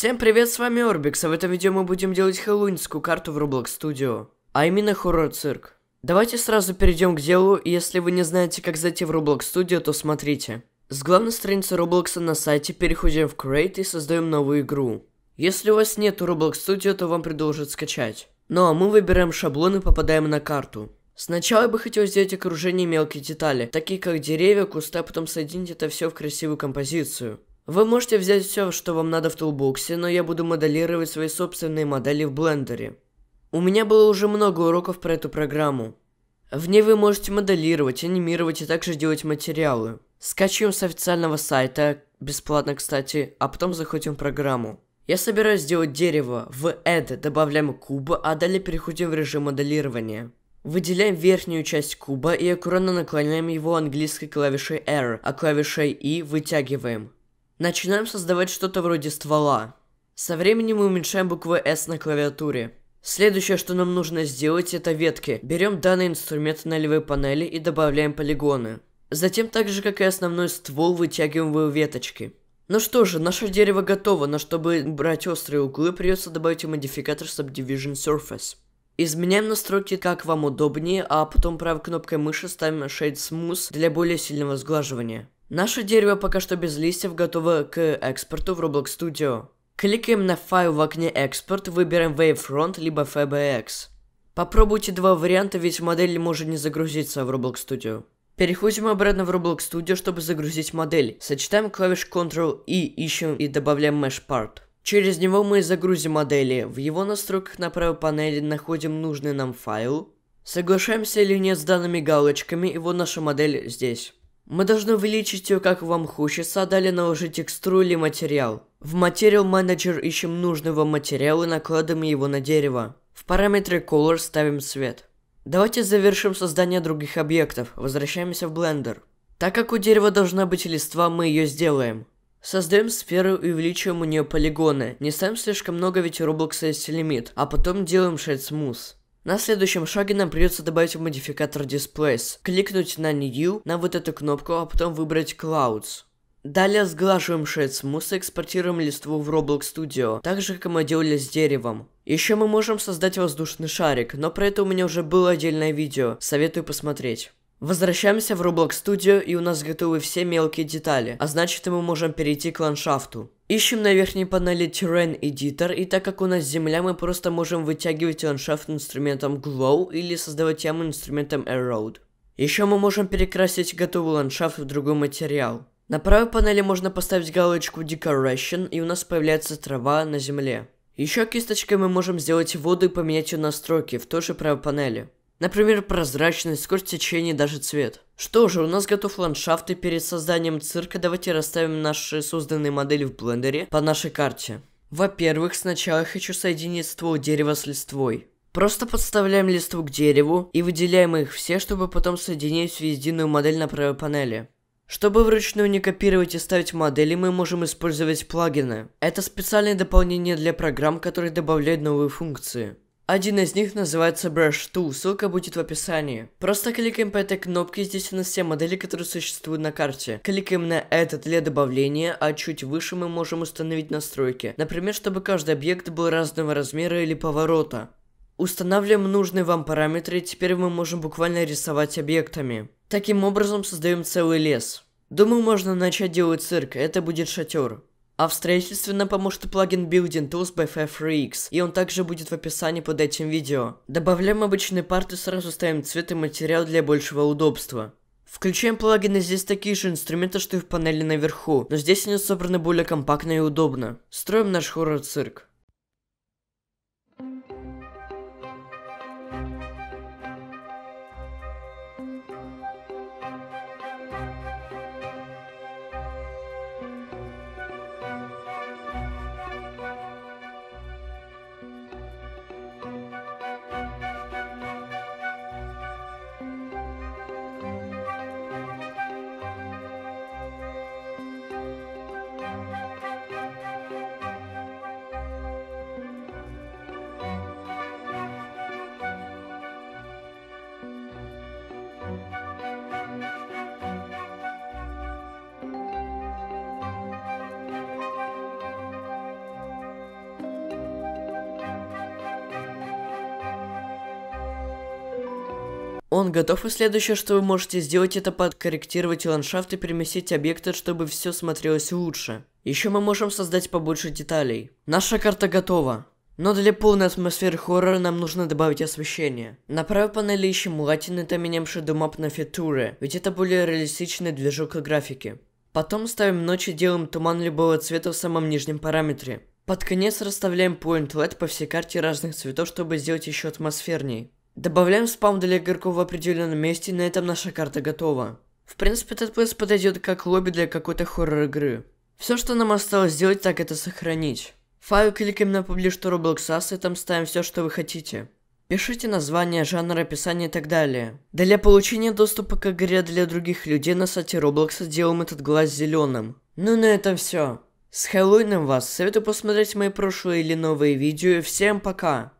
Всем привет, с вами Орбикс, а в этом видео мы будем делать хэллоуинскую карту в Roblox Studio, а именно хоррор-цирк. Давайте сразу перейдем к делу, и если вы не знаете, как зайти в Roblox Studio, то смотрите. С главной страницы Roblox на сайте переходим в Create и создаем новую игру. Если у вас нет Roblox Studio, то вам предложат скачать. Ну а мы выбираем шаблон и попадаем на карту. Сначала я бы хотел сделать окружение мелкие детали, такие как деревья, кусты, а потом соединить это все в красивую композицию. Вы можете взять все, что вам надо в Toolbox, но я буду моделировать свои собственные модели в блендере. У меня было уже много уроков про эту программу. В ней вы можете моделировать, анимировать и также делать материалы. Скачиваем с официального сайта, бесплатно, кстати, а потом заходим в программу. Я собираюсь сделать дерево. В Add добавляем куба, а далее переходим в режим моделирования. Выделяем верхнюю часть куба и аккуратно наклоняем его английской клавишей R, а клавишей I вытягиваем. Начинаем создавать что-то вроде ствола. Со временем мы уменьшаем буквы S на клавиатуре. Следующее, что нам нужно сделать, это ветки. Берем данный инструмент на левой панели и добавляем полигоны. Затем, так же как и основной ствол, вытягиваем его веточки. Ну что же, наше дерево готово, но чтобы брать острые углы, придется добавить модификатор Subdivision Surface. Изменяем настройки как вам удобнее, а потом правой кнопкой мыши ставим Shade Smooth для более сильного сглаживания. Наше дерево пока что без листьев готово к экспорту в Roblox Studio. Кликаем на файл в окне «Экспорт», выбираем Wavefront либо FBX. Попробуйте два варианта, ведь модель может не загрузиться в Roblox Studio. Переходим обратно в Roblox Studio, чтобы загрузить модель. Сочетаем клавиш Ctrl-E, ищем и добавляем Mesh Part. Через него мы загрузим модели. В его настройках на правой панели находим нужный нам файл. Соглашаемся или нет с данными галочками, и вот наша модель здесь. Мы должны увеличить ее как вам хочется, а далее наложить текстуру или материал. В Material Manager ищем нужный вам материал и накладываем его на дерево. В параметры Color ставим цвет. Давайте завершим создание других объектов, возвращаемся в Blender. Так как у дерева должна быть листва, мы ее сделаем. Создаем сферу и увеличиваем у нее полигоны. Не ставим слишком много, ведь у Roblox есть лимит. А потом делаем Shade Smooth. На следующем шаге нам придется добавить модификатор Displays, кликнуть на New, на вот эту кнопку, а потом выбрать Clouds. Далее сглаживаем шейд смус и экспортируем листву в Roblox Studio, так же как мы делали с деревом. Еще мы можем создать воздушный шарик, но про это у меня уже было отдельное видео, советую посмотреть. Возвращаемся в Roblox Studio и у нас готовы все мелкие детали, а значит мы можем перейти к ландшафту. Ищем на верхней панели Terrain Editor, и так как у нас земля, мы просто можем вытягивать ландшафт инструментом Glow или создавать яму инструментом Erode. Еще мы можем перекрасить готовый ландшафт в другой материал. На правой панели можно поставить галочку Decoration, и у нас появляется трава на земле. Еще кисточкой мы можем сделать воду и поменять ее настройки в той же правой панели. Например, прозрачность, скорость течения, даже цвет. Что же, у нас готов ландшафт, и перед созданием цирка давайте расставим наши созданные модели в блендере по нашей карте. Во-первых, сначала я хочу соединить ствол дерева с листвой. Просто подставляем листву к дереву и выделяем их все, чтобы потом соединить в единую модель на правой панели. Чтобы вручную не копировать и ставить модели, мы можем использовать плагины. Это специальное дополнение для программ, которые добавляют новые функции. Один из них называется Brush 2, ссылка будет в описании. Просто кликаем по этой кнопке, здесь у нас все модели, которые существуют на карте. Кликаем на этот для добавления, а чуть выше мы можем установить настройки. Например, чтобы каждый объект был разного размера или поворота. Устанавливаем нужные вам параметры, и теперь мы можем буквально рисовать объектами. Таким образом создаем целый лес. Думаю, можно начать делать цирк, это будет шатер. А в строительстве нам поможет плагин Building Tools by FFRX, и он также будет в описании под этим видео. Добавляем обычные парты, сразу ставим цвет и материал для большего удобства. Включаем плагины, здесь такие же инструменты, что и в панели наверху, но здесь они собраны более компактно и удобно. Строим наш хоррор-цирк. Он готов, и следующее, что вы можете сделать, это подкорректировать ландшафт и переместить объекты, чтобы все смотрелось лучше. Еще мы можем создать побольше деталей. Наша карта готова. Но для полной атмосферы хоррора нам нужно добавить освещение. На правой панели ищем латин и таменем шедумап на фитуры, ведь это более реалистичный движок и графики. Потом ставим ночь и делаем туман любого цвета в самом нижнем параметре. Под конец расставляем Point LED по всей карте разных цветов, чтобы сделать еще атмосферней. Добавляем спам для игроков в определенном месте, и на этом наша карта готова. В принципе, этот поезд подойдет как лобби для какой-то хоррор игры. Все, что нам осталось сделать, так это сохранить. Файл кликаем на публиштуру Блоксас и там ставим все, что вы хотите. Пишите название, жанр, описание и так далее. Для получения доступа к игре для других людей на сайте Roblox делаем этот глаз зеленым. Ну на этом все. С Хэллоуином вас, советую посмотреть мои прошлые или новые видео, всем пока!